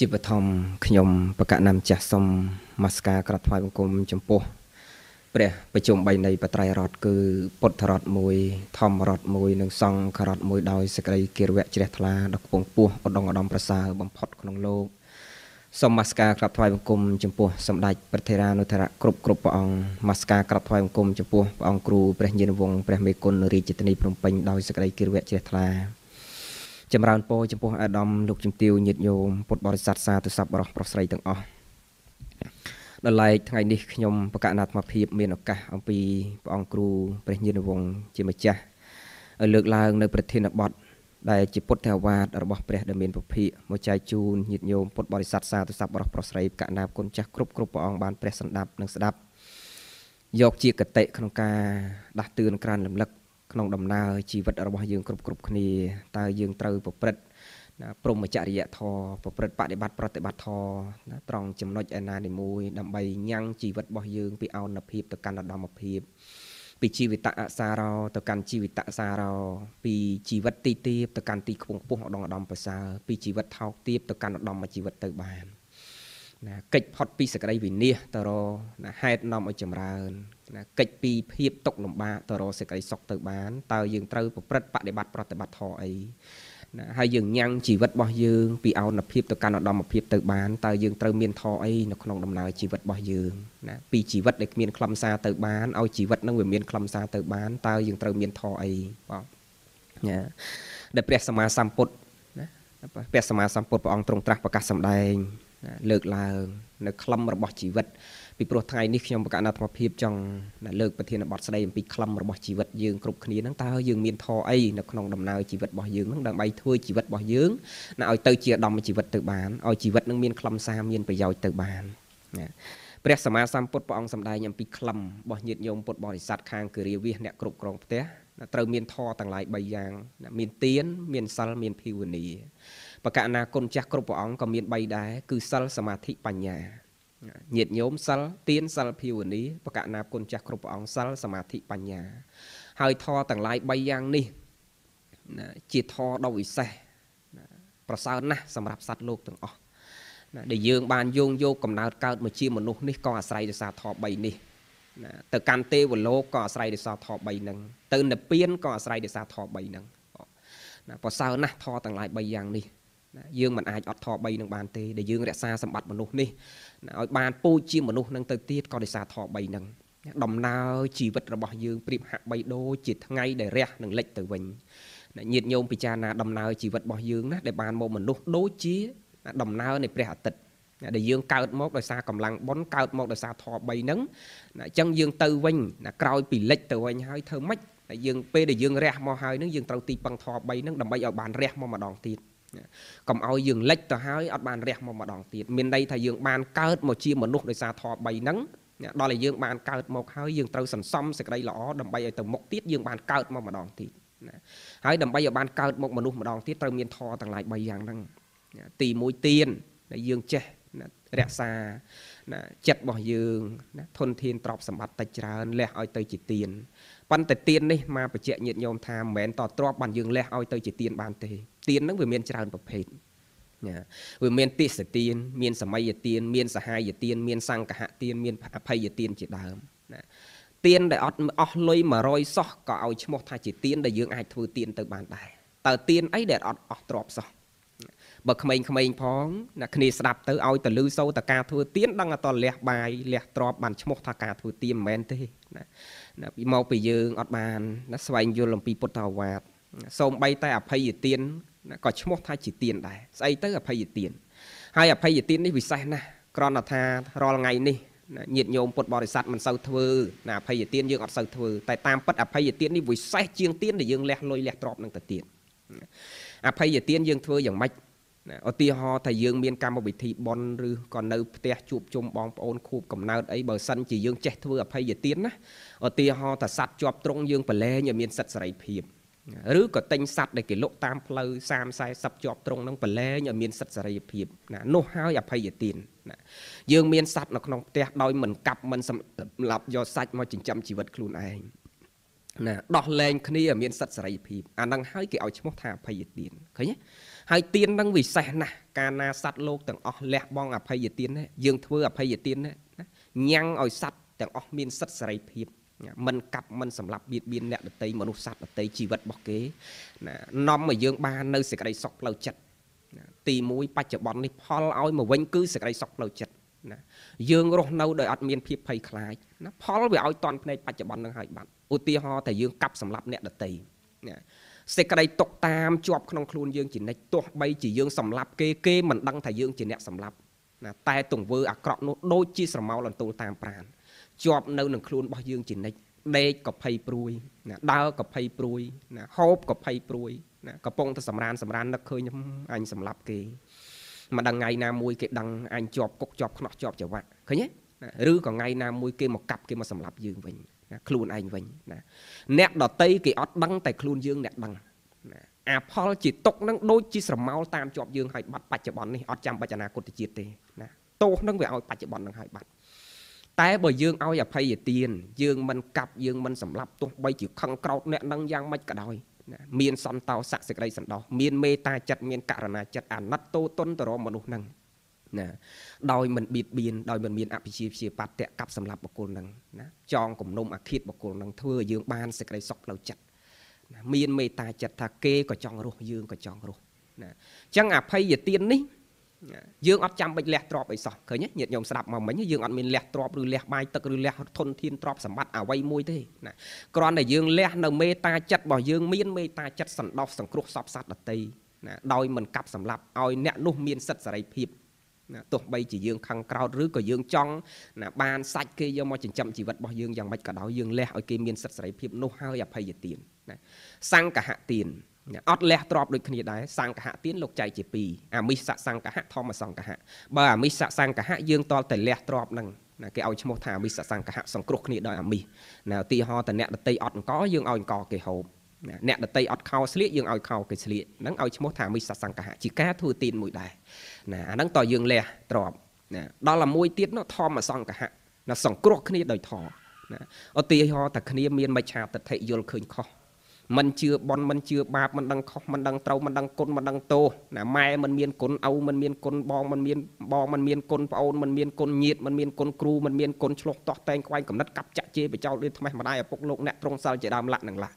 ជាបឋមខ្ញុំបកណាំចាស់សុំមកស្ការក្រាបថ្វាយបង្គំចំពោះព្រះប្រជុំបីនៃបត្រៃរតគឺពុទ្ធរតមួយ ធម្មរតមួយនិងសង្ឃរតមួយដោយសេចក្តីគិរវៈជ្រះថ្លាដល់គង់ពោះឧត្តមឧត្តមប្រសើរបំផុតក្នុងលោកសូមមកស្ការក្រាបថ្វាយបង្គំចំពោះសម្ដេចព្រះថេរានុថរៈគ្រប់គ្រប់ព្រះអង្គមកស្ការក្រាបថ្វាយបង្គំចំពោះព្រះអង្គគ្រូព្រះញាណវងព្រះមេគុណរាជធានីភ្នំពេញដោយសេចក្តីគិរវៈជ្រះថ្លាចម្រើនពរចំពោះអាដាមលោកជំទាវញាតិញោមពុទ្ធបរិស័ទសាធុសពបរោះប្រុសស្រីទាំងអស់ដល់ឡែកថ្ងៃនេះខ្ញុំបកណាត្មភាពមានឱកាសអំពីព្រះអង្គគ្រូព្រះញាណវង ជាម្ចាស់ឲ្យលើកឡើងនៅប្រធានបទដែលជាពុទ្ធវាទរបស់ព្រះដែលមានពភៈមកចែកជូនញាតិញោមពុទ្ធបរិស័ទសាធុសពបរោះប្រុសស្រីបកណាគុណចាស់គ្រប់គ្រប់ព្រះអង្គបានព្រះសម្ដាប់និងស្ដាប់យកជាកតិក្នុងការដាស់តឿនក្រានរំលឹកក្នុងដំណើរជីវិតរបស់យើងគ្រប់គ្រប់គ្នាតើយើងត្រូវប្រព្រឹត្តណាព្រមចរិយធម៌ប្រព្រឹត្តបដិបត្តិប្រតិបត្តិធម៌ណាត្រង់ចំណុចឯណានីមួយដើម្បីញ៉ាំងជីវិតរបស់យើងពីអោនភាពទៅកាន់ឧត្តមភាពពីជីវិតអសារោទៅកាន់ជីវិតសារោពីជីវិតទីទាបទៅកាន់ទីខ្ពង់ខ្ពស់ឧត្តមឧត្តមប្រសើរពីជីវិតថោកទាបទៅកាន់ឧត្តមជីវិតទៅបានណាកិច្ចផុតពីសក្តិវិនិច្ឆ័យទៅរណាហេតុនាំឲ្យចម្រើនណាកិច្ចពីភាពຕົកលំបាកទៅរកសេចក្តីសុខទៅបានតើយើងត្រូវ ប្រព្រឹត្តបដិបត្តិប្រតិបត្តិធម៌អីណាហើយយើងញ៉ាំងជីវិតរបស់យើងពីអនុភាពទៅកាន់ឧត្តមភាពទៅបានតើយើងត្រូវមានធម៌អីនៅក្នុងដំណើរជីវិតរបស់យើងណាពីជីវិតដែលគ្មានខ្លឹមសារទៅបានឲ្យជីវិតនឹងវាមានខ្លឹមសារទៅបានតើយើងត្រូវមានធម៌អីបាទណាដែលព្រះសម្មាសម្ពុទ្ធណាព្រះសម្មាសម្ពុទ្ធព្រះអង្គទ្រង់ត្រាស់ប្រកាសសម្ដែងលើកឡើងនៅ ខ្លឹមរបស់ជីវិតពីព្រោះថ្ងៃនេះខ្ញុំបកណាធម៌ភាពចង់លើកប្រធានបទស្ដីអំពីក្លឹមរបស់ជីវិតយើងគ្រប់គ្នាហ្នឹងតើយើងមានធម៌អីនៅក្នុងដំណើរជីវិតរបស់យើងហ្នឹងដើម្បីធ្វើជីវិតរបស់យើងណាឲ្យទៅជាអាដាមជីវិតទៅបានឲ្យជីវិតនឹងមានក្លឹមសារមានប្រយោជន៍ទៅបានណាព្រះសម្មាសម្ពុទ្ធព្រះអង្គសម្ដែងអំពីក្លឹមរបស់ញាតិញោមពុទ្ធបរិស័ទខាងគិរិវាសអ្នកគ្រប់គ្រងផ្ទះត្រូវមានធម៌ទាំងឡាយ3យ៉ាងមានទានមានសិលមានភាវនាបកណាគុណចាស់គ្រប់ព្រះអង្គក៏មាន3ដែរគឺសិលសមាធិបញ្ញាញាតញោមសិលទានសិលភាវនាបកណាគុណចាស់គ្រប់ព្រះអង្គសិលសមាធិបញ្ញា ហើយធម៌ទាំងឡាយ3យ៉ាងនេះណាជាធម៌ដ៏វិសេសណាប្រសើរណាស់សម្រាប់សត្វលោកទាំងអស់ណាដែលយើងបានយោងយកកំណើតកើតមកជាមនុស្សនេះក៏អាស្រ័យដោយសារធម៌3នេះណាទៅកាន់ទេវលោកក៏អាស្រ័យដោយសារធម៌3ហ្នឹងទៅនិព្វានក៏អាស្រ័យដោយសារធម៌3ហ្នឹងណាប្រសើរណាស់ធម៌ទាំងឡាយ3យ៉ាងនេះយើងមិនអាចអត់ថ3នឹងបានទេដែលយើងរក្សាសម្បត្តិមនុស្សនេះឲ្យបានពូជជាមនុស្សនឹងទៅទៀតក៏ដោយសារថ3នឹងដំណើរជីវិតរបស់យើងប្រៀបហាក់បីដូចជាថ្ងៃដែលរះនឹងលិចទៅវិញញាតិញោមពិចារណាដំណើរជីវិតរបស់យើងណាដែលបានមកមនុស្សដូចជាដំណើរនៃព្រះអាទិត្យដែលយើងកើតមកដោយសារកម្លាំងបុណ្យកើតមកដោយសារធម៌3ហ្នឹងអញ្ចឹងយើងទៅវិញក្រោយពីលិចទៅវិញហើយធ្វើម៉េចយើងពេលដែលយើងរះមកហើយហ្នឹងយើងត្រូវទីពឹងធម៌3ហ្នឹងដើម្បីឲ្យបានរះមកម្ដងទៀតកុំឲ្យយើងលិចទៅហើយអត់បានរះមកម្ដងទៀតមានន័យថាយើងបានកើតមកជាមនុស្សដោយសារធម៌3ហ្នឹងដល់ឲ្យយើងបានកើតមកហើយយើងត្រូវសន្សំសេចក្តីល្អដើម្បីឲ្យទៅមុខទៀតយើងបានកើតមកម្ដងទៀតណាហើយដើម្បីឲ្យបានកើតមកមនុស្សម្ដងទៀតត្រូវមានធម៌ទាំងឡាយ3យ៉ាងហ្នឹងទី1ទៀនដែលយើងចេះរក្សាចិត្តរបស់យើងធនធានទ្រព្យសម្បត្តិតិចច្រើនលះឲ្យ ទៅជាទៀនប៉ុន្តែទៀននេះមកបញ្ជាក់ញាតិញោមថាមិនមែនតទ្របបានយើងលះឲ្យទៅជាទៀនបានទេទៀនហ្នឹងវាមានច្រើនប្រភេទណាវាមានទិសទៀនមានសម័យទៀនមានសហាយទៀនមានសង្កហទៀនមានអភ័យទៀនជាដើមណាទៀនដែលអត់អស់លុយ100សោះក៏ឲ្យឈ្មោះថាជាទៀនដែលយើងអាចធ្វើទៀនទៅបានដែរតើទៀនអីដែលអត់អស់ទ្របសោះបើក្មេងៗផងណាគ្នាស្ដាប់ទៅឲ្យតលឺសូតការធ្វើទៀនដឹងតែលះបាយលះទ្របបានឈ្មោះថាការធ្វើទៀនមិនមែនទេណាណាពីមកពីយើងអត់បានណាស្វែងយល់អំពីពុទ្ធអាវាទសូមបីតែអភ័យទៀនណាក៏ឈ្មោះថាជាទៀនដែរស្អីទៅអភ័យទៀនហើយអភ័យទៀននេះពិសេសណាស់គ្រាន់តែថារាល់ថ្ងៃនេះញាតិញោមពុទ្ធបរិស័ទមិនសូវធ្វើណាអភ័យទានយើងអត់សូវធ្វើតែតាមពិតអភ័យទាននេះវិសេសជាងទានដែលយើងលះលុយលះទ្រព្យនឹងទៅទៀតអភ័យទានយើងធ្វើយ៉ាងម៉េចណាឧទាហរណ៍ថាយើងមានកម្មវិធីបន់ឬក៏នៅផ្ទះជួបជុំបងប្អូនខួបកំណើតអីបើសិនជាយើង ចេះធ្វើអភ័យទានណាឧទាហរណ៍ថាសัตว์ជាប់ត្រង់យើងប្រឡែងឲ្យមានសិទ្ធិសេរីភាពឬក៏ទិញសัตว์ដែលគេលក់តាមផ្លូវ30 40ជាប់ត្រង់នឹងប្រឡែងឲ្យមានសិទ្ធិសេរីភាពណានោះហើយអភ័យទានណាយើងមានសัตว์នៅក្នុងផ្ទះដោយមិនកាប់មិនសម្លាប់យកសាច់មកចិញ្ចឹមជីវិតខ្លួនឯងណាដោះលែងគ្នាឲ្យមានសិទ្ធិសេរីភាពអានឹងហើយគេឲ្យឈ្មោះថាអភ័យទានឃើញទេហើយទៀននឹងវិសេសណាស់កាលណាសត្វលោកទាំងអស់លះបង់អភ័យទានយើងធ្វើអភ័យទានញ៉ាំងឲ្យសត្វទាំងអស់មានសិទ្ធិសេរីភាពមិនកាប់មិនសម្លាប់បៀតបៀនអ្នកដតីមនុស្សសត្វដតីជីវិតរបស់គេណានាំឲ្យយើងបាននៅសេចក្តីសុខផ្លូវចិត្តទី1បច្ចុប្បន្ននេះផលឲ្យមកវិញគឺសេចក្តីសុខផ្លូវចិត្តណាយើងរស់នៅដោយអត់មានភាពភ័យខ្លាចណាផលវាឲ្យតន់ភ្នែកបច្ចុប្បន្ននឹងហើយបាទឧទាហរណ៍តែយើងកាប់សម្លាប់អ្នកដតីណាសេចក្តីຕົកតាមជាប់ក្នុងខ្លួនយើងជានិច្ចទោះបីជាយើងសម្លាប់គេគេមិនដឹងថាយើងជាអ្នកសម្លាប់ណាតែទង្វើអាក្រក់នោះដូចជាស្រមោលអន្ទល់តាមប្រាណជាប់នៅនឹងខ្លួនរបស់យើងជានិច្ចដេកក៏ភ័យព្រួយណាដើរក៏ភ័យព្រួយណាហូបក៏ភ័យព្រួយណាកំពុងតែសម្រានសម្រាននឹកឃើញអញសម្លាប់គេមួយថ្ងៃណាមួយគេដឹងអញជាប់គុកជាប់ខ្នោះជាប់ច្រវាក់ឃើញទេឬក៏ថ្ងៃណាមួយគេមកកាប់គេមកសម្លាប់យើងវិញខ្លួនឯងវិញណាអ្នកដតីគេអត់ដឹងតែខ្លួនយើងអ្នកដឹងណាអាផលជាទុកនឹងដូចជាស្រមោលតាមជាប់យើងហើយបាត់បច្ចុប្បន្ននេះអត់ចាំបច្ចអនាគតជាតិទេណាទោសនឹងវាឲ្យបច្ចុប្បន្ននឹងហើយបាត់តែបើយើងឲ្យអភ័យទានយើងមិនកាប់យើងមិនសម្លាប់ទោះបីជាខឹងក្រោតអ្នកនឹងយ៉ាងម៉េចក៏ដោយណាមានសន្តោសៈសេចក្តីសន្តោសមានមេត្តាចិត្តមានករណាចិត្តអាណិតតូទុនទៅរមនុស្សនឹងណាដោយមិនបៀតបៀនដោយមិនមានអភិជាជាបត្តៈកັບសម្រាប់បុគ្គលនឹងណាចងគំនុំអឃាតបុគ្គលនឹងធ្វើឲ្យយើងបានសេចក្តីសុខផ្លូវចិត្តណាមានមេត្តាចិត្តថាគេក៏ចង់រស់យើងក៏ចង់រស់ណាអញ្ចឹងអភ័យទាននេះ យើងអត់ចាំបាច់លះទ្រពអីសោះឃើញញាតិញោមស្ដាប់មកមិញយើងអត់មានលះទ្រពឬលះបាយទឹកឬលះធនធានទ្រពសម្បត្តិអ្វីមួយទេណាគ្រាន់តែយើងលះនៅមេត្តាចិត្តរបស់យើងមានមេត្តាចិត្តសន្តោសសង្គ្រោះសពសត្វដតីណាដោយមិនកាប់សម្លាប់ឲ្យអ្នក នោះមានសិទ្ធិសេរីភាពណាទោះបីជាយើងខឹងក្រោតឬក៏យើងចង់ណាបានសាច់គេយកមកចិញ្ចឹមជីវិតរបស់យើងយ៉ាងម៉េចក៏ដោយយើងលះឲ្យគេមានសិទ្ធិសេរីភាពនោះហើយអភ័យទានណាសង្កហទានណាអត់លះទ្របដូចគ្នាដែរសង្កហទានលោកចែកជា2អាមិសសង្កហធម្មសង្កហបើអាមិសសង្កហយើងតលតែលះទ្របនឹងណាគេឲ្យឈ្មោះថាអាមិសសង្កហសង្គ្រោះគ្នាដោយអាមិសណាឧទាហរណ៍តអ្នកដតីអត់អង្គយើងឲ្យអង្គគេហូបអ្នកដតីអត់ខោស្លៀកយើងឲ្យខោគេស្លៀកហ្នឹងឲ្យឈ្មោះថាមិសសង្កហៈជាការធ្វើទីនមួយដែរណាអាហ្នឹងតើយើងលះទ្របណាដល់តែមួយទៀតនោះធម្មសង្កហៈណាសង្គ្រោះគ្នាដោយធម៌ណាឧទាហរណ៍តែគ្នាមានមច្ឆាទិដ្ឋិយល់ឃើញខុសមិនជឿបនមិនជឿបាបមិនដឹងខុសមិនដឹងត្រូវមិនដឹងគុណមិនដឹងទោសណាម៉ែមិនមានគុណឪមិនមានគុណបងមិនមានបងមិនមានគុណប្អូនមិនមានគុណញាតិមិនមានគុណគ្រូមិនមានគុណឆ្លោះតោះតែងខ្វែងកំណត់កាប់ចាក់ជេរបចោលដូចថ្មេះម្ដាយឪពុកលោកអ្នកត្រង់សាល់ជាដើមលក្ខនឹងឡា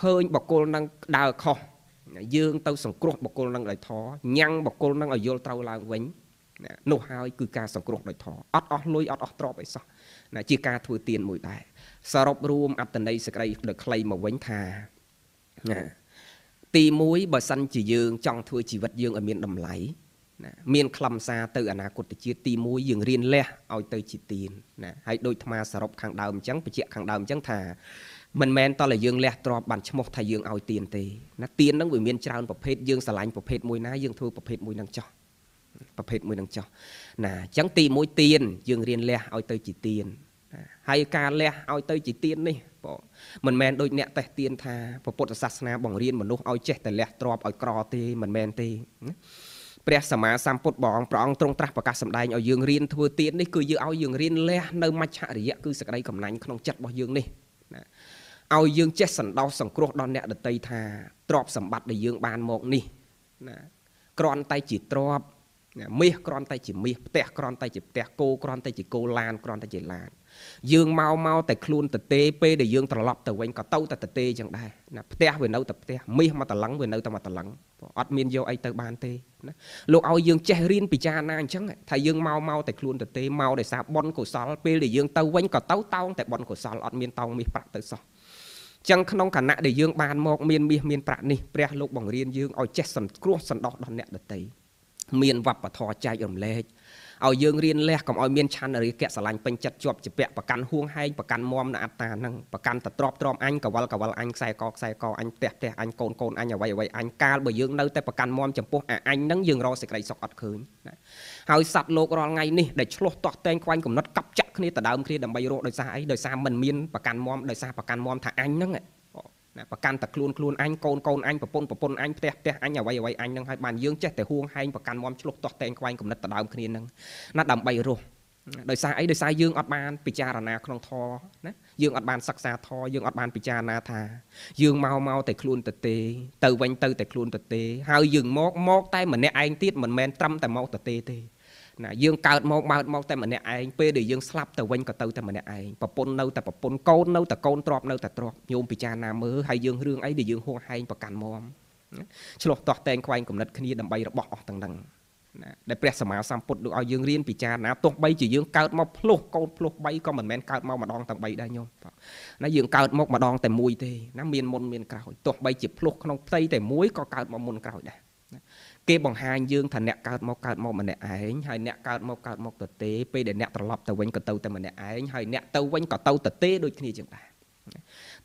ឃើញបកគលនឹងដើរខុសយើងទៅសង្គ្រោះបកគលនឹងដោយធរញ៉ាំងបកគលនឹងឲ្យយល់ត្រូវឡើងវិញណានោះហើយគឺការសង្គ្រោះដោយធរអត់អស់លុយអត់អស់ទ្រព្យអីសោះណាជាការធ្វើទៀនមួយដែរសរុបរួមអត្តន័យសក្តិដ៏ខ្លីមកវិញថាណាទី1បើសិនជាយើងចង់ធ្វើជីវិតយើងឲ្យមានតម្លៃណាមានខ្លឹមសារទៅអនាគតជាតិទី1យើងរៀនលះឲ្យទៅជាទៀនណាហើយដូចអាត្មាសរុបខាងដើមអញ្ចឹងបញ្ជាក់ខាងដើមអញ្ចឹងថាមិនមែនតតែយើងលះទ្របបានឈ្មោះថាយើងឲ្យទៀនទេណាទៀនហ្នឹងវាមានច្រើនប្រភេទយើងឆ្លាញ់ប្រភេទមួយណាយើងធ្វើប្រភេទមួយហ្នឹងចោះប្រភេទមួយហ្នឹងចោះណាអញ្ចឹងទី1ទៀនយើងរៀនលះឲ្យទៅជាទៀនហើយការលះឲ្យទៅជាទៀននេះបងមិនមែនដូចអ្នកតេះទៀនថាពុទ្ធសាសនាបង្រៀនមនុស្សឲ្យចេះតែលះទ្របឲ្យក្រទេមិនមែនទេណាព្រះសម្មាសម្ពុទ្ធបងព្រះអង្គទ្រង់ត្រាស់ប្រកាសសម្ដែងឲ្យយើងរៀនធ្វើទៀននេះគឺយើងឲ្យយើងរៀនលះនៅមច្ឆរិយៈគឺសក្តីកំណាញ់ក្នុងចិត្តរបស់យើងនេះឲ្យយើងចេះសន្តោសសង្គ្រោះដល់អ្នកដតីថាទ្រព្យសម្បត្តិដែលយើងបានមកនេះណាគ្រាន់តែជាទ្រព្យមាសគ្រាន់តែជាមាសផ្ទះគ្រាន់តែជាផ្ទះគោគ្រាន់តែជាគោឡានគ្រាន់តែជាឡានយើងមកមកតែខ្លួនតទេពេលដែលយើងត្រឡប់ទៅវិញក៏ទៅតែតទេចឹងដែរណាផ្ទះវានៅតែផ្ទះមាសមកតឡឹងវានៅតែមកតឡឹងអត់មានយកអីទៅបានទេណាលោកឲ្យយើងចេះរៀនពិចារណាអញ្ចឹងថាយើងមកមកតែខ្លួនតទេមកដោយសារបុណ្យកុសលពេលដែលយើងទៅវិញក៏ទៅតោងតែបុណ្យកុសលអត់មានតោងមាសប្រាក់ទៅសោះចឹងក្នុងគណៈដែលយើងបានមកមាន មាសមានប្រាក់នេះព្រះលោកបង្រៀនយើងឲ្យចេះសង្គ្រោះសន្តោសដល់អ្នកដតីមានវប្បធម៌ចែករំលែកឲ្យយើងរៀនលះកុំឲ្យមានឆន្ទរិកៈស្រឡាញ់ពេញចិត្តជាប់ជាពាក់ប្រកាន់ហួងហែងប្រកាន់មមនៅអត្តាហ្នឹងប្រកាន់តទ្របទ្រមអញកវលកវលអញខ្សែកខ្សែកអញផ្ទះផ្ទះអញកូនកូនអញអ្វីអ្វីអញកាលបើយើងនៅតែប្រកាន់មមចំពោះអាអញហ្នឹងយើងរកសេចក្តីសុខអត់ឃើញណាហើយសัตว์លោករាល់ថ្ងៃនេះដែលឆ្លោះទាស់តែងខ្វែងកំណត់កັບចាក់គ្នាដដើមគ្នាដើម្បីរកដោយសារអីដោយសារមិនមានប្រកាន់មមដោយសារប្រកាន់មមថាអញហ្នឹងណាប្រកាន់តែខ្លួនខ្លួនអញកូនកូនអញប្រពន្ធប្រពន្ធអញផ្ទះផ្ទះអញអ្វីអ្វីអញហ្នឹងហើយបានយើងចេះតែហួងហែងប្រកាន់មមឆ្លោះទាស់តែងខ្វែងកំណត់ដដើមគ្នាហ្នឹងណាដើម្បីរស់ដោយសារអីដោយសារយើងអត់បានពិចារណាក្នុងធរណាយើងអត់បានសិក្សាធរយើងអត់បានពិចារណាថាយើងមកមកតែខ្លួនទៅទេទៅវិញទៅតែខ្លួនទៅទេហើយយើងមកមកតែម្នាក់ឯងទៀតមិនមែនត្រឹមតែមកទៅទេទេណាយើងកើតមកបើកមកតែម្នាក់ឯងពេលដែលយើងស្លាប់ទៅវិញក៏ទៅតែម្នាក់ឯងប្រពន្ធនៅតែប្រពន្ធកូននៅតែកូនទ្របនៅតែទ្របញោមពិចារណាមើលហើយយើងរឿងអីដែលយើងហួងហែងប្រកាន់មមឆ្លោះតោះតែងខ្វែងគំនិតគ្នាដើម្បីរបស់អស់ទាំងនឹងណាដែលព្រះសម្មាសម្ពុទ្ធលោកឲ្យយើងរៀនពិចារណាទោះបី ជាយើងកើតមកផ្លុះកូនផ្លុះ3ក៏មិនមែនកើតមកម្ដងទាំង3ដែរញោមណាយើងកើតមកម្ដងតែមួយទេណាមានមុនមានក្រោយទោះបីជាផ្លុះក្នុងផ្ទៃតែមួយក៏កើតមកមុនក្រោយដែរគេបង្ហាញយើងថាអ្នកកើតមកកើតមកម្នាក់ឯងហើយអ្នកកើតមកកើតមកទៅទេពេលដែលអ្នកត្រឡប់ទៅវិញក៏ទៅតែម្នាក់ឯងហើយអ្នកទៅវិញក៏ទៅទៅទេដូចគ្នាចឹងដែរ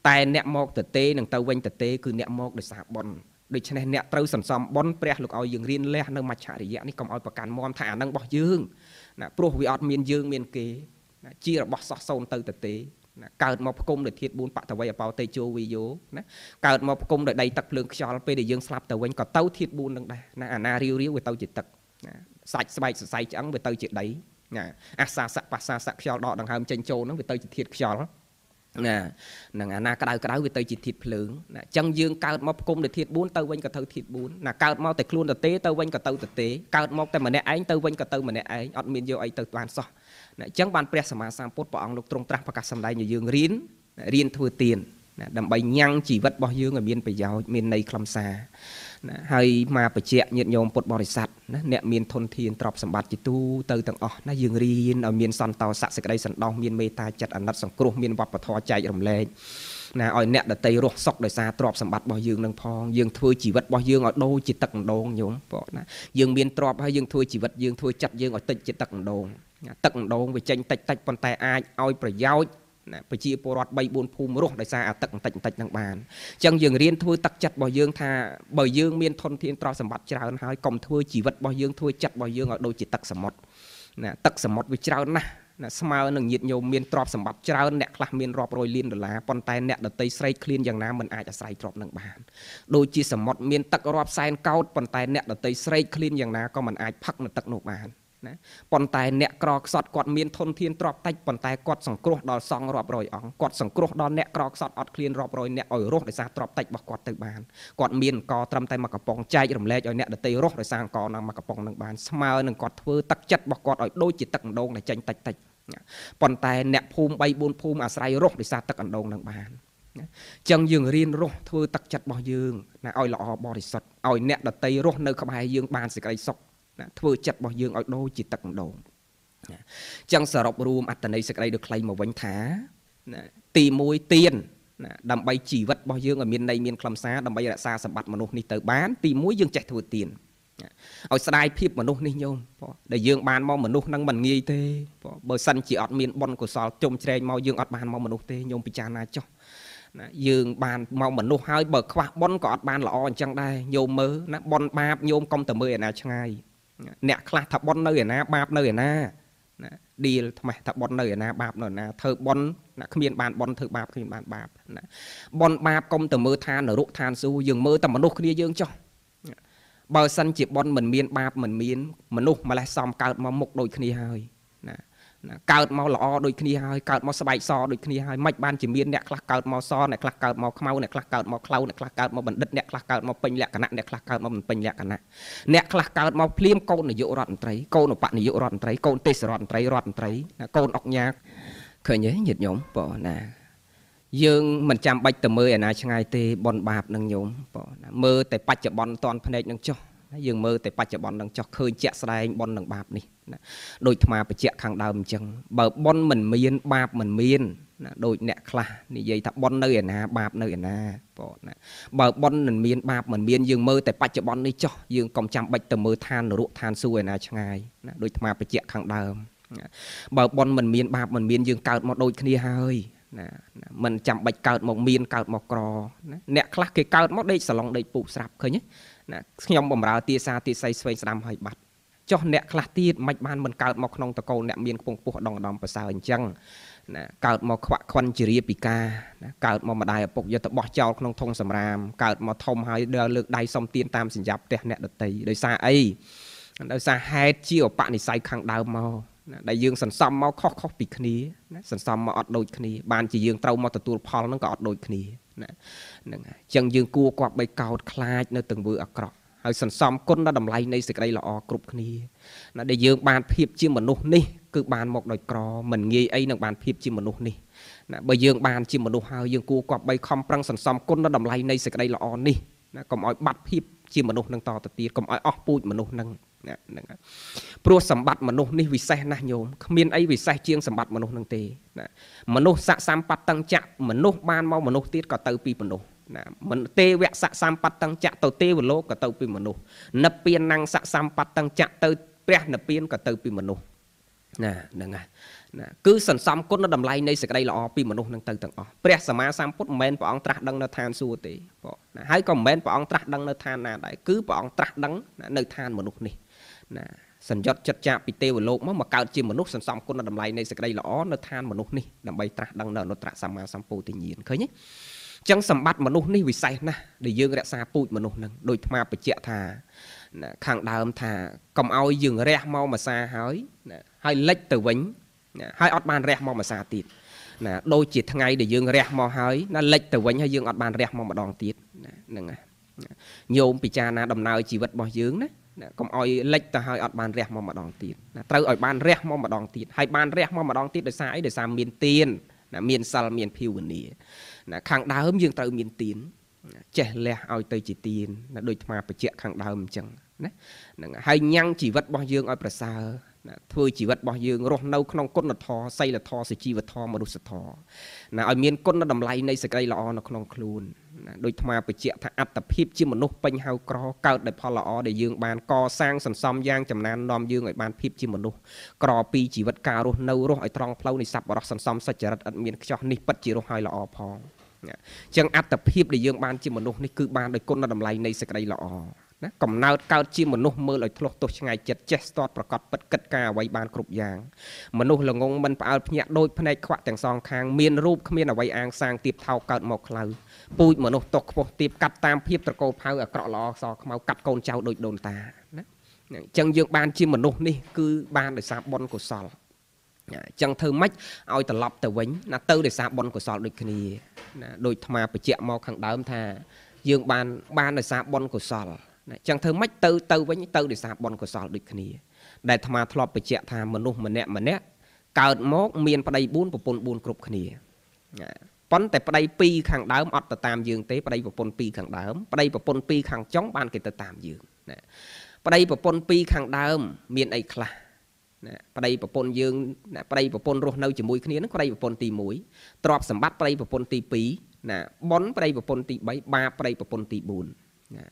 តែអ្នកមកទៅទេនិងទៅវិញទៅទេគឺអ្នកមកដោយសារបុណ្យដូច្នេះអ្នកត្រូវសន្សំបុណ្យព្រះលោកឲ្យយើងរៀនលះនៅមច្ឆរិយៈនេះកុំឲ្យប្រកាន់មមថាអានឹងរបស់យើងណាព្រោះវាអត់មានយើង មានគេណាជារបស់សោះសូនទៅទៅទេណាកើតមកផ្គុំដោយធាតុ4បតវៃអបោតេជោវីយោណាកើតមកផ្គុំដោយដីទឹកភ្លើងខ្យល់ពេលដែលយើងស្លាប់ទៅវិញក៏ទៅធាតុ4នឹងដែរណាអាណារាវរាវវាទៅជាទឹកណាសាច់ស្បែកសរសៃឆ្អឹងវាទៅជាដីណាអាសាសៈបាសាសៈខ្យល់ដកដង្ហើមចេញចូលហ្នឹងវាទៅជាធាតុខ្យល់ណានឹងអាណាក្តៅក្តៅវាទៅជាធាតុភ្លើងណាអញ្ចឹងយើងកើតមកផ្គុំទៅធាតុ4ទៅវិញក៏ទៅធាតុ4ណាកើតមកតែខ្លួនទៅទេទៅវិញក៏ទៅទៅទេកើតមកតែម្នាក់ឯងទៅវិញក៏ទៅម្នាក់ឯងអត់មានយកអីទៅបានសោះអញ្ចឹងបានព្រះសម្មាសម្ពុទ្ធព្រះអង្គលោកទ្រង់ត្រាស់ប្រកាសសម្ដែងឲ្យយើងរៀនរៀនធ្វើទៀនណាដើម្បីញ៉ាំងជីវិតរបស់យើងឲ្យមានប្រយោជន៍មានន័យខ្លឹមសារណាហើយមកបច្ចៈញាតញោមពុទ្ធបរិស័ទណាអ្នកមានធនធានទ្រព្យសម្បត្តិជាទូទៅទាំងអស់ណាយើងរៀនឲ្យមានសន្តោសៈសេចក្តីសន្តោសមានមេត្តាចិត្តអាណិតសង្គ្រោះមានវប្បធម៌ចែករំលែកណាឲ្យអ្នកដតីរស់សុខដោយសារទ្រព្យសម្បត្តិរបស់យើងនឹងផងយើងធ្វើជីវិតរបស់យើងឲ្យដូរជាទឹកអណ្ដូងញោមបងណាយើងមានទ្រព្យហើយយើងធ្វើជីវិតយើងធ្វើចិត្តយើងឲ្យតិចជាទឹកអណ្ដូងទឹកអណ្ដូងវាចេញតិចតិចប៉ុន្តែអាចឲ្យប្រយោជន៍ណាប្រជាពលរដ្ឋ3 4ភូមិរស់ដោយសារអាទឹកបន្តិចបន្តិចហ្នឹងបានអញ្ចឹងយើងរៀនធ្វើទឹកចិត្តរបស់យើងថាបើយើងមានធនធានទ្រព្យសម្បត្តិច្រើនហើយកុំធ្វើជីវិតរបស់យើងធ្វើចិត្តរបស់យើងឲ្យដូចជាទឹកសមុទ្រណាទឹកសមុទ្រវាច្រើនណាស់ណាស្មើនឹងញាតិញោមមានទ្រព្យសម្បត្តិច្រើនអ្នកខ្លះមានរាប់រយលានដុល្លារប៉ុន្តែអ្នកដតីស្រេកឃ្លានយ៉ាងណាមិនអាចអាស្រ័យទ្រព្យនឹងបានដូចជាសមុទ្រមានទឹករាប់សែនកោតប៉ុន្តែអ្នកដតីស្រេកឃ្លានយ៉ាងណាក៏មិនអាចផឹកនៅទឹកនោះបានណាប៉ុន្តែ អ្នកក្រខ្សត់គាត់មានធនធានទ្រព្យតិចប៉ុន្តែគាត់សង្គ្រោះដល់សង្ឃរាប់រយអង្គគាត់សង្គ្រោះដល់អ្នកក្រខ្សត់អត់ឃ្លានរាប់រយអ្នកឲ្យរស់ដោយសារទ្រព្យតិចរបស់គាត់ទៅបានគាត់មានអង្គត្រឹមតែមួយកំប៉ុងចែករំលែកឲ្យអ្នកដទៃរស់ដោយសារអង្គណាមួយកំប៉ុងនឹងបានស្មើនឹងគាត់ធ្វើទឹកចិត្តរបស់គាត់ឲ្យដូចជាទឹកម្ដងដែលចេញតិចតិចប៉ុន្តែអ្នកភូមិ3 4ភូមិអាស្រ័យរស់ដោយសារទឹកអណ្ដូងនឹងបានអញ្ចឹងយើងរៀនរស់ធ្វើទឹកចិត្តរបស់យើងណាឲ្យល្អបរិសុទ្ធឲ្យអ្នកដតីរស់នៅក្បែរយើងបានសេចក្តីសុខណាធ្វើចិត្តរបស់យើងឲ្យដូរជាទឹកម្ដងណាអញ្ចឹងសរុបរួមអត្តន័យសេចក្តីដ៏ខ្លីមកវិញថាណាទី1ទៀនណាដើម្បីជីវិតរបស់យើងឲ្យ មានន័យមានខ្លឹមសារដើម្បីរក្សាសម្បត្តិមនុស្សនេះទៅបាន ទី1យើងចេះធ្វើទៀនឲ្យស្ដាយភាពមនុស្សនេះញោមដែលយើងបានមកមនុស្សនឹងមិនងាយទេបើសិនជាអត់មានបុណ្យកុសលជុំជ្រែងមកយើងអត់បានមកមនុស្សទេញោមពិចារណាចុះណាយើង បានមកមនុស្សហើយបើខ្វះបុណ្យក៏អត់បានល្អអញ្ចឹងដែរញោមមើលណាបុណ្យបាបញោមកុំតែមើលឯណាឆ្ងាយអ្នកខ្លះថាប៉ុននៅឯណាបាបនៅឯណាណាឌីលថ្មេះថាប៉ុននៅឯណាបាបនៅឯណាធ្វើប៉ុនណាគ្មានបានប៉ុនធ្វើបាបគ្មានបានបាបណាប៉ុនបាបកុំទៅមើលឋាននរកឋានសួគ៌យើងមើលតែមនុស្សគ្នាយើងចុះបើសិនជាប៉ុនមិនមានបាបមិនមានមនុស្សម្លេះសំកើតមកមុខដូចគ្នាហើយណាកើតមកល្អដូចគ្នាហើយកើតមកស្បែកសដូចគ្នាហើយមិនបានជាមានអ្នកខ្លះកើតមកសអ្នកខ្លះកើតមកខ្មៅអ្នកខ្លះកើតមកខ្លៅអ្នកខ្លះកើតមកបណ្ឌិតអ្នកខ្លះកើតមកពេញលក្ខណៈអ្នកខ្លះកើតមកមិនពេញលក្ខណៈអ្នកខ្លះកើតមកភ្លាមកូននាយករដ្ឋមន្ត្រី កូនឧបនាយករដ្ឋមន្ត្រីកូនទេសរដ្ឋមន្ត្រីរដ្ឋមន្ត្រីកូនអុកញ៉ាឃើញទេញាតិញោមបងណា យើងមិនចាំបាច់ទៅមើលអាណាឆ្ងាយទេបនបាបនឹងញោមបងណាមើលតែបច្ចុប្បន្នតាន់ភ្នែកនឹងចុះយើងមើលតែបច្ចុប្បន្ននឹងចោះឃើញជាក់ស្ដែងប៉ុននឹងបាបនេះណាដូចថ្មបច្ចៈខាងដើមអញ្ចឹងបើប៉ុនមិនមាន បាបមិនមានណាដូចអ្នកខ្លះនិយាយថាប៉ុននៅឯណាបាបនៅឯណាបងណាបើប៉ុនមិនមាន បាបមិនមានយើងមើលតែបច្ចុប្បន្ននេះចោះយើងកុំចាំបាច់ទៅមើលឋាននរកឋានសួគ៌ឯណាឆ្ងាយណាដូចថ្មបច្ចៈខាងដើមបើប៉ុនមិនមាន បាបមិនមានយើងកើតមកដូចគ្នាហើយណាមិនចាំបាច់កើតមក មានកើតមកក្រណាអ្នកខ្លះគេកើតមកដេកសឡុងដេកពូកស្រាប់ឃើញទេណាខ្ញុំបំរើទាសាទាស័យស្វែងស្ដាំហើយបាត់ចុះអ្នកខ្លះទៀតមិនបានមិនកើតមកក្នុងតកូលអ្នកមានពងពោះដងដំប្រសើរអញ្ចឹងណាកើតមកខ្វាក់ខ្វាន់ជារាពិការណាកើតមកម្ដាយឪពុកយកទៅបោះចោលក្នុងធុងសំរាម កើតមកធំហើយដើរលើកដៃសុំទានតាមសញ្ញាផ្ទះអ្នកដតីដោយសារអីដោយសារហេតុជាឧបនិស្ស័យខាងដើមមកណាដែលយើងសន្សំមកខុសខុសពីគ្នាណាសន្សំមកអត់ដូចគ្នាបានជាយើងត្រូវមកទទួលផលហ្នឹងក៏អត់ដូចគ្នាណាហ្នឹងហើយអញ្ចឹងយើងគួរគប់បីកោតខ្លាចនៅទាំងធ្វើអាក្រក់ហើយសន្សំគុណដល់តម្លៃនៃសេចក្តីល្អគ្រប់គ្នាណាដែលយើងបានភាពជាមនុស្សនេះគឺបានមកដោយក្រមិនងាយអីនឹងបានភាពជាមនុស្សនេះណាបើយើងបានជាមនុស្សហើយយើងគួរគប់បីខំប្រឹងសន្សំគុណដល់តម្លៃនៃសេចក្តីល្អនេះណាកុំឲ្យបាត់ភាពជាមនុស្សនឹងតទៅទៀតកុំឲ្យអស់ពូជមនុស្សនឹងណាហ្នឹងហើយព្រោះសម្បត្តិមនុស្សនេះវិសេសណាស់ញោមគ្មានអីវិសេសជាងសម្បត្តិមនុស្សនឹងទេណាមនុស្សស័កសម្បត្តិតឹងចៈមនុស្សបានមកមនុស្សទៀតក៏ទៅ ពីមនុស្សណាមិនទេវៈស័កសម្បត្តិតឹងចៈទៅទេវលោកក៏ទៅពីមនុស្សនិព្វាន năng ស័កសម្បត្តិតឹងចៈទៅព្រះនិព្វានក៏ទៅពីមនុស្សណាហ្នឹងហើយណាគឺសន្សំគុណនៅតម្លៃនៃសេចក្តីល្អពីមនុស្សនឹងទៅទាំងអស់ព្រះសម្មាសម្ពុទ្ធមិនមែនព្រះអង្គត្រាស់ដឹងនៅឋានសួគ៌ទេបងណាហើយក៏មិនមែនព្រះអង្គត្រាស់ដឹងនៅឋានណាដែរគឺព្រះអង្គត្រាស់ដឹងនៅឋានមនុស្សនេះណាសញ្ញត់ចិត្តចាកពីទេវលោកមកមកកើតជាមនុស្សសន្សំគុណតម្លៃនៃសេចក្តីល្អនៅឋានមនុស្សនេះដើម្បីត្រាស់ដឹងនៅអនុត្តរសម្មាសម្ពោធិញ្ញាណឃើញទេចឹងសម្បត្តិមនុស្សនេះវិសេសណាស់ដែលយើង រក្សាពូជមនុស្សនឹងដូចថ្មបញ្ជាក់ថាខាងដើមថាកុំឲ្យយើងរះមកមួយសាហើយហើយលិចទៅវិញហើយអត់បានរះមកមួយសាទៀតណាដូចជាថ្ងៃដែលយើងរះមកហើយណាលិចទៅវិញហើយយើងអត់បានរះមកម្ដងទៀតណាហ្នឹងហើយញោមពិចារណាដំណើរជីវិតរបស់យើងណាណាកុំឲ្យលិចទៅហើយអត់បានរះមកម្ដងទៀតណាត្រូវឲ្យបានរះមកម្ដងទៀតហើយបានរះមកម្ដងទៀតដោយសារអីដោយសារមានទៀនណាមានសិលមានភាវនាណាខាងដើមយើងត្រូវមានទៀនចេះលះឲ្យទៅជាទៀនណាដូចថ្មបច្ចៈខាងដើមអញ្ចឹងណាហ្នឹងហើយញ៉ាំងជីវិតរបស់យើងឲ្យប្រសើរណាធ្វើជីវិតរបស់យើងរស់នៅក្នុងគុណធម៌សីលធម៌សុជីវធម៌មនុស្សធម៌ណាឲ្យមានគុណតម្លៃនៃសេចក្តីល្អនៅក្នុងខ្លួនដោយថ្មបច្ចៈថាអត្តភាពជាមនុស្សពេញហៅក្រកើតដោយផលល្អដែលយើងបានកសាងសន្សំយ៉ាងចំណាននាំយើងឲ្យបានភាពជាមនុស្សក្រពីជីវិតការរស់នៅរស់ឲ្យត្រង់ផ្លូវនៃសពរស់សន្សំសច្ចរិតឥតមានខ្ចោះនេះពិតជារស់ឲ្យល្អផងអញ្ចឹងអត្តភាពដែលយើងបានជាមនុស្សនេះគឺបានដោយគុណតម្លៃនៃសេចក្តីល្អណាកំណើតកើតជាមនុស្សមើលឲ្យធ្លុះទោសឆ្ងាយចិត្តចេះស្ទាត់ប្រកបពិតកិតការអ្វីបានគ្រប់យ៉ាងមនុស្សល្ងងមិនផ្អើលភ្ញាក់ដោយភ្នែកខ្វាក់ទាំងសងខាងមានរូបគ្មានអ្វីអាងសាងទៀបថោកកើតមកខ្លៅពូជមនុស្សຕົកខ្ពស់ទៀបកាត់តាមភាពត្រកោលផៅអាក្រក់ល្អសខ្មៅកាត់កូនចៅដូចដូនតាណាអញ្ចឹងយើងបានជាមនុស្សនេះគឺបានដោយសារបុណ្យកុសលអញ្ចឹងធ្វើម៉េចឲ្យត្រឡប់ទៅវិញណាទៅដោយសារបុណ្យកុសលដូចគ្នាណាដូចថ្មបញ្ជាក់មកខាងដើមថា យើងបានបានដោយសារបុណ្យកុសលណាអញ្ចឹងធ្វើម៉េចទៅទៅវិញទៅដោយសារបុណ្យកុសលដូចគ្នា ដែលថ្មធ្លាប់បញ្ជាក់ថាមនុស្សម្នាក់ម្នាក់កើតមកមានប្តី4ប្រពន្ធ4គ្រប់គ្នាណាប៉ុន្តែប្តី2ខាងដើមអត់ទៅតាមយើងទេប្តីប្រពន្ធ2ខាងដើមប្តីប្រពន្ធ2ខាងចុងបានគេទៅតាមយើងណាប្តីប្រពន្ធ2ខាងដើមមានអីខ្លះណាប្តីប្រពន្ធយើងណាប្តីប្រពន្ធរស់នៅជាមួយគ្នានឹងប្តីប្រពន្ធទី1ទ្រព្យសម្បត្តិប្តីប្រពន្ធទី2ណាប៉ុនប្តីប្រពន្ធទី3បាបប្តីប្រពន្ធទី4ណា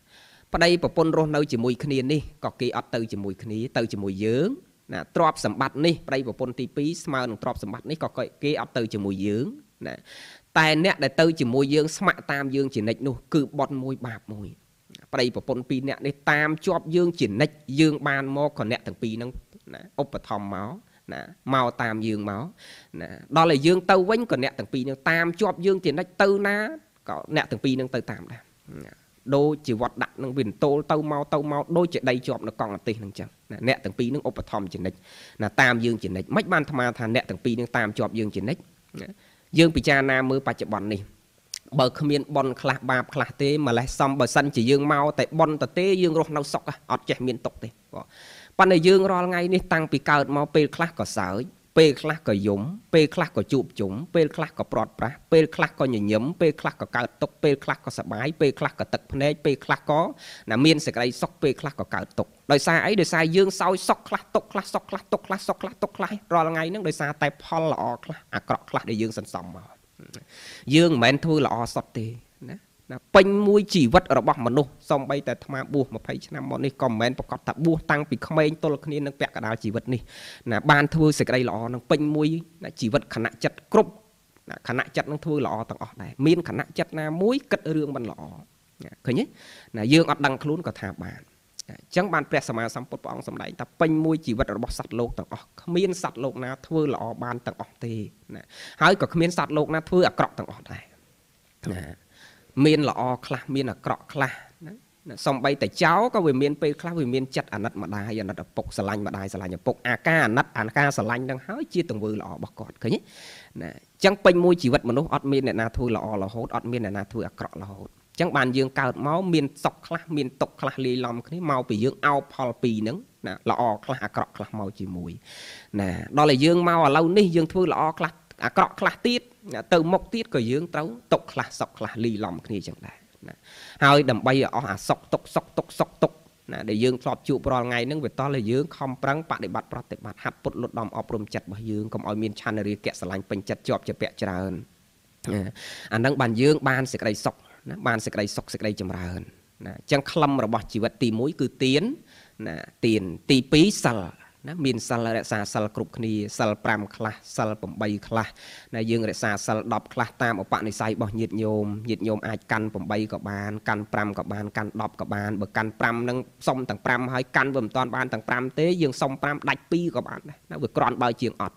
ប្តីប្រពន្ធរស់នៅជាមួយគ្នានេះក៏គេអត់ទៅជាមួយគ្នាទៅជាមួយយើងណាទ្រព្យសម្បត្តិនេះប្តីប្រពន្ធទី2ស្មើនឹងទ្រព្យសម្បត្តិនេះក៏គេអត់ទៅជាមួយយើងណាតែអ្នកដែលទៅជាមួយយើងស្ម័គ្រតាមយើងជានិច្ចនោះគឺបត់មួយបាបមួយប្តីប្រពន្ធពីរអ្នកនេះតាមជាប់យើងជានិច្ចយើងបានមកក៏អ្នកទាំងពីរហ្នឹងណាឧបត្ថម្ភមកណាមកតាមយើងមកណាដល់ឲ្យយើងទៅវិញក៏អ្នកទាំងពីរនឹងតាមជាប់យើងជានិច្ចទៅណាក៏អ្នកទាំងពីរនឹងទៅតាមដែរដូចជីវិតដាក់នឹងវាបន្ទោលទៅមកទៅមកដូចជាដីជាប់នៅកង់អតិសនឹងចឹងណាអ្នកទាំងពីរនឹងឧបត្ថម្ភជានិច្ចណាតាមយើងជានិច្ចមិនបានអាត្មាថាអ្នកទាំងពីរនឹងតាមជាប់យើងជានិច្ចណាយើងពិចារណាមើលបច្ចុប្បន្ននេះបើគ្មានប៉ុនខ្លះបាបខ្លះទេម្លេះសំបើសិន ជាយើងមកតែប៉ុនតទេយើងរស់នៅសុខអត់ចេះមានទុកទេបាទប៉ុន្តែយើងរាល់ថ្ងៃនេះតាំងពីកើតមកពេលខ្លះក៏សើចពេលខ្លះក៏យំពេលខ្លះក៏ជួបជុំពេលខ្លះក៏ប្រត់ប្រាស់ពេលខ្លះក៏ញញឹមពេលខ្លះក៏កើតទុកពេលខ្លះក៏សបាយពេលខ្លះក៏ទឹកភ្នែកពេលខ្លះក៏ណាមានសេចក្តីសុខពេលខ្លះក៏កើតទុកដោយសារអីដោយសារយើងសោយសុខខ្លះទុកខ្លះសុខខ្លះទុកខ្លះសុខខ្លះទុកខ្លះរាល់ថ្ងៃហ្នឹងដោយសារតែផលល្អខ្លះអាក្រក់ខ្លះដែលយើងសន្សំមកយើងមិនមែនធ្វើល្អសុទ្ធទេណាពេញមួយជីវិតរបស់មនុស្សសំបីតែអាត្មាបួស20ឆ្នាំមកនេះក៏មិនមែនប្រកបថាបួសតាំងពីក្មេងទល់គ្នានឹងពាក់កណ្ដាលជីវិតនេះណាបានធ្វើសេចក្តីល្អនឹងពេញមួយណាជីវិតខណៈចិត្តគ្រប់ណាខណៈចិត្តនឹងធ្វើល្អទាំងអស់ដែរមានខណៈចិត្តណាមួយគិតរឿងមិនល្អណាឃើញទេណាយើងអត់ដឹងខ្លួនក៏ថាបានអញ្ចឹងបានព្រះសម្មាសម្ពុទ្ធព្រះអង្គសម្ដែងថាពេញមួយជីវិតរបស់សត្វលោកទាំងអស់គ្មានសត្វលោកណាធ្វើល្អបានទាំងអស់ទេណាហើយក៏គ្មានសត្វលោកណាធ្វើអាក្រក់ទាំងអស់ដែរណាមានល្អខ្លះមានអាក្រក់ខ្លះណាសំបីតែចៅក៏វាមានពេលខ្លះវាមានចិត្តអាណិតម្ដាយអាណិតឪពុកស្រឡាញ់ម្ដាយស្រឡាញ់ឪពុកអាការអាណិតអាការស្រឡាញ់នឹងហើយជាទង្វើល្អរបស់គាត់ឃើញណាអញ្ចឹងពេញមួយជីវិតមនុស្សអត់មានអ្នកណាធ្វើល្អរហូតអត់មានអ្នកណាធ្វើអាក្រក់រហូតអញ្ចឹងបានយើងកើតមកមានសុខខ្លះមានទុក្ខខ្លះលាយឡំគ្នាមកពីយើងអោបផលពីរហ្នឹងណាល្អខ្លះអាក្រក់ខ្លះមកជាមួយណាដល់តែយើងមកឥឡូវនេះយើងធ្វើល្អខ្លះអាក្រក់ខ្លះទៀតទៅមុខទៀតក៏យើងត្រូវຕົកខ្លះសក់ខ្លះលីឡំគ្នាចឹងដែរណាហើយដើម្បីឲ្យអស់អាសក់ຕົកសក់ຕົកសក់ຕົកណាដែលយើងធ្លាប់ជួបរាល់ថ្ងៃហ្នឹងវាតោះតែយើងខំប្រឹងបដិបត្តិប្រតិបត្តិហាត់ពុតលុតដំអប់រំចិត្តរបស់យើងកុំឲ្យមានឆន្ទរាគៈស្រឡាញ់ពេញចិត្តជាប់ជាពាក់ច្រើនអាហ្នឹងបានយើង បានសេចក្តីសុខណាបានសេចក្តីសុខសេចក្តីចម្រើនណាអញ្ចឹងក្លឹមរបស់ជីវិតទី1គឺទៀនណាទៀនទី2សិលណាមានសិលរក្សាសិលគ្រប់គ្នាសិល5ខ្លះសិល8ខ្លះណាយើងរក្សាសិល10ខ្លះតាមឧបនិស្ស័យរបស់ញាតិញោមញាតិញោមអាចកាន់8ក៏បានកាន់5ក៏បានកាន់10ក៏បានបើកាន់5នឹងសុំទាំង5ហើយកាន់វាមិនតាន់បានទាំង5ទេយើងសុំ5ដាច់2ក៏បានដែរណាវាក្រាន់បើជាងអត់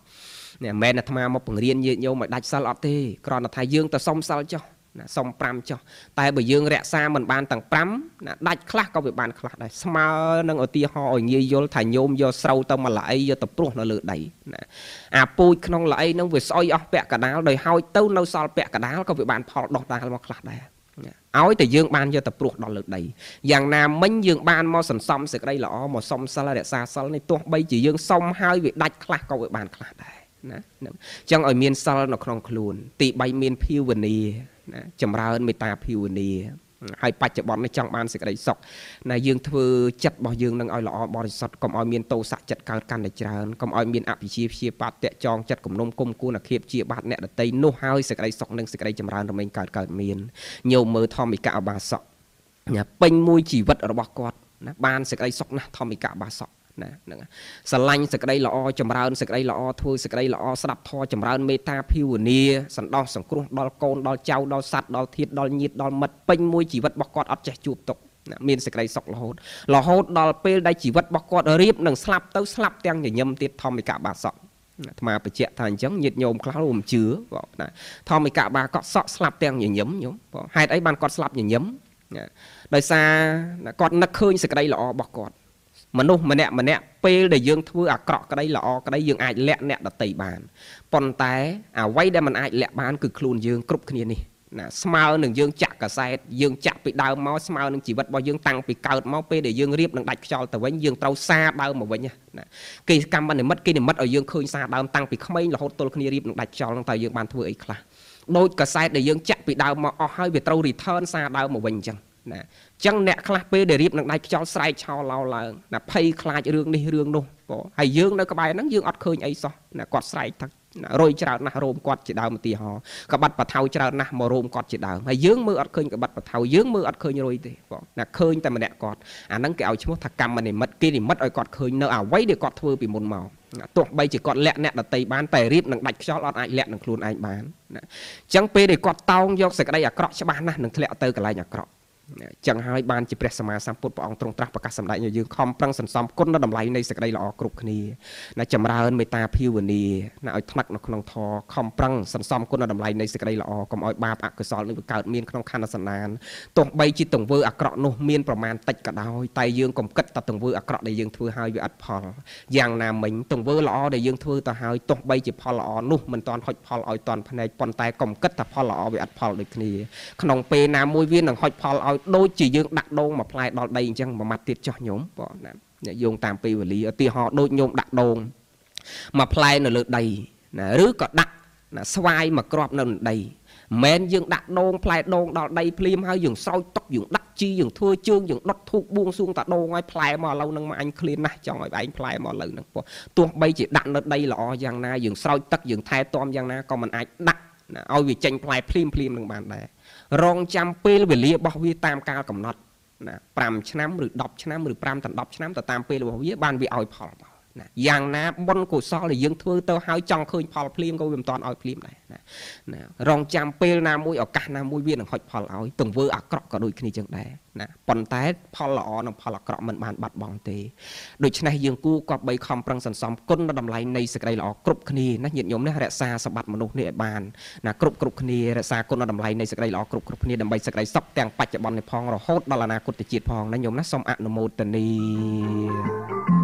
នេះមិនមែនអាត្មាមកបង្រៀនញាតិញោមឲ្យដាច់សិលអត់ទេគ្រាន់តែថាយើងទៅសុំសិលចុះណាសុំ5ចុះតែបើយើងរក្សាមិនបានទាំង5ណាដាច់ខ្លះក៏វាបានខ្លះដែរស្មើនឹងឧទាហរណ៍ឲ្យងាយយល់ថាញោមយកស្រូវទៅមកល្អីយកទៅព្រោះនៅលើដីណាអាពូជក្នុងល្អីនឹងវាស្អុយអស់ពាក់កដាលដោយហោចទៅនៅសល់ពាក់កដាលក៏វាបានផលដោះដាលមកខ្លះដែរឲ្យតែយើងបានយកទៅព្រោះដល់លើដីយ៉ាងណាមិញយើងបានមកសន្សំសេចក្តីល្អមកសុំសិលរក្សាសិលនេះទោះបីជាយើងសុំហើយវាដាច់ខ្លះក៏វាបានខ្លះដែរណាអញ្ចឹងឲ្យមានសិលនៅក្នុងខ្លួនទី3មានភាវនាណាចម្រើនមេត្តាភាវនាហើយបច្ចុប្បន្ននេះចង់បានសេចក្តីសុខណាយើងធ្វើចិត្តរបស់យើងនឹងឲ្យល្អបរិសុទ្ធកុំឲ្យមានទោសៈចិត្តកើតកាន់តែច្រើនកុំឲ្យមានអវិជ្ជាព្យាបាទតាក់ចងចិត្តគំនុំគុំគួនអាឃាតជាបាទអ្នកដតីនោះហើយសេចក្តីសុខនិងសេចក្តីចម្រើនរមែងកើតកើតមានញោមមើលធម្មិកអបាសកពេញមួយជីវិតរបស់គាត់ណាបានសេចក្តីសុខណាស់ធម្មិកអបាសកណាហ្នឹងស្រឡាញ់សក្តីល្អចម្រើនសក្តីល្អធ្វើសក្តីល្អស្ដាប់ធម៌ចម្រើនមេត្តាភាវនាសន្តោសសង្គ្រោះដល់កូនដល់ចៅដល់សัตว์ដល់ធាតុដល់ញាតិដល់មិត្តពេញមួយជីវិតរបស់គាត់អត់ចេះជួបទុក្ខណាមានសេចក្តីសុខរហូតរហូតដល់ពេលដែលជីវិតរបស់គាត់រៀបនឹងស្លាប់ទៅស្លាប់ទាំងញញឹមទៀតធម្មកបាសក់អាត្មាបញ្ជាក់ថាអញ្ចឹងញាតញោមខ្លះមិនជឿបងណាធម្មកបាគាត់សក់ស្លាប់ទាំងញញឹមញោមបងហេតុអីបានគាត់ស្លាប់ញញឹមដោយសារគាត់នឹកឃើញសេចក្តីល្អរបស់គាត់មនុស្សម្នាក់ម្នាក់ពេលដែលយើងធ្វើអាក្រក់ក្តីល្អក្តីយើងអាចលាក់អ្នកដតីបានប៉ុន្តែអ្វីដែលมันអាចលាក់បានគឺខ្លួនយើងគ្រប់គ្នានេះណាស្មើនឹងយើងចាក់កសែតយើងចាក់ពីដើមមកស្មើនឹងជីវិតរបស់យើងតាំងពីកើតមកពេលដែលយើងរៀបនឹងដាច់ខ្យល់ទៅវិញយើងត្រូវសារដើមមកវិញណាគេកម្មនិមិត្តគេនិមិត្តឲ្យយើងឃើញសារដើមតាំងពីក្មេងរហូតទល់គ្នារៀបនឹងដាច់ខ្យល់ហ្នឹងតើយើងបានធ្វើអីខ្លះដោយកសែតដែលយើងចាក់ពីដើមមកអស់ហើយវាត្រូវ return សារដើមមកវិញអញ្ចឹងណាចឹងអ្នកខ្លះពេលដែលរៀបនឹងដាច់ខ្យល់ស្រែកឆោឡោឡើងណាភ័យខ្លាចរឿងនេះរឿងនោះក៏ហើយយើងនៅក្បែរហ្នឹងយើងអត់ឃើញអីសោះណាគាត់ស្រែកថារយច្រើនណាស់រោមគាត់ជាដើមឧទាហរណ៍កបាត់បថៅច្រើនណាស់មករោមគាត់ជាដើមហើយយើងមើលអត់ឃើញកបាត់បថៅយើងមើលអត់ឃើញរយទេបងណាឃើញតែម្នាក់គាត់អាហ្នឹងគេឲ្យឈ្មោះថាកម្មនិមិត្តគេនិមិត្តឲ្យគាត់ឃើញនៅអ្វីដែលគាត់ធ្វើពីមុនមកទោះបីជាគាត់លាក់អ្នកដតីបានតែរៀបនឹងដាច់ខ្យល់អត់អាចលាក់នឹងខ្លួនឯងបានណាអញ្ចឹងពេលដែលគាត់តោងយកសេចក្តីអាក្រក់ច្បាស់ណាស់នឹងធ្លាក់ទៅកន្លែងអាក្រក់ចឹងហើយបានជាព្រះសម្មាសម្ពុទ្ធព្រះអង្គទ្រង់ត្រាស់ប្រកាសសម្ដែងឲ្យយើងខំប្រឹងសន្សំគុណដល់តម្លៃនៃសេចក្តីល្អគ្រប់គ្នាណាចម្រើនមេត្តាភាវនាណាឲ្យថ្នាក់នៅក្នុងធម៌ខំប្រឹងសន្សំគុណដល់តម្លៃនៃសេចក្តីល្អកុំឲ្យបាបអកុសលនឹងបង្កើតមានក្នុងខណ្ឌសន្តានទោះបីជាទង្វើអាក្រក់នោះមានប្រមាណតិចក៏ដោយតែយើងកុំគិតតែទង្វើអាក្រក់ដែលយើងធ្វើឲ្យវាអត់ផលយ៉ាងណាមិញទង្វើល្អដែលយើងធ្វើទៅឲ្យទោះបីជាផលល្អនោះមិនទាន់ហុចផលឲ្យតាន់ភ្នែកប៉ុន្តែកុំគិតតែផលល្អវាអត់ផលដូចគ្នាក្នុងពេលណាមួយវានឹងហុចផលឲ្យឲ្យដូចជាយើងដាក់ដងមួយផ្លែដល់ដីអញ្ចឹងមួយម៉ាត់ទៀតចោះញោមបងណាអ្នកយោងតាមពេលវេលាឧទាហរណ៍ដូចញោមដាក់ដងមួយផ្លែនៅលើដីណាឬក៏ដាក់ណាស្វាយមួយគ្រាប់នៅដីមែនយើងដាក់ដងផ្លែដងដល់ដីភ្លាមហើយយើងស្រោចទឹកយើងដាក់ជីយើង ធ្វើជើងយើងដុតធូបបួងសួងតាដងឲ្យផ្លែមកឥឡូវនឹងមកអញឃ្លានណាស់ចង់ឲ្យឯងផ្លែមកឥឡូវនឹងពោះទោះបីជាដាក់នៅដីល្អយ៉ាងណាយើងស្រោចទឹកយើងថែទាំយ៉ាងណាក៏មិនអាចដាក់ណាឲ្យវាចេញផ្លែភ្លាមភ្លាមនឹងបានដែររងចាំពេលវេលារបស់វាតាមកាលកំណត់ណា5ឆ្នាំឬ10ឆ្នាំឬ5ដល់10ឆ្នាំទៅតាមពេលរបស់វាបានវាឲ្យផលបណាយ៉ាងណាបុណ្យកុសលដែលយើងធ្វើទៅហើយចង់ឃើញផលភ្លាមក៏វាមិនតាន់ឲ្យភ្លាមដែរណាណារងចាំពេលណាមួយឱកាសណាមួយវានឹងហុចផលឲ្យ ទង្វើអាក្រក់ក៏ដូចគ្នាចឹងដែរណាប៉ុន្តែ ផលល្អនិងផលអាក្រក់មិនបានបាត់បង់ទេដូច្នេះយើងគួរគប្បីខំប្រឹងសន្សំគុណនិងតម្លៃនៃសេចក្តីល្អគ្រប់គ្នាណាញាតិញោមណារក្សាសម្បត្តិមនុស្សនេះឲ្យបានណាគ្រប់គ្រប់គ្នារក្សាគុណនិងតម្លៃនៃសេចក្តីល្អគ្រប់គ្រប់គ្នាដើម្បីសេចក្តីសុខទាំងបច្ចុប្បន្ននេះផងរហូតដល់អនាគតជាតិផងណាញោមណាសូមអនុមោទនី thank you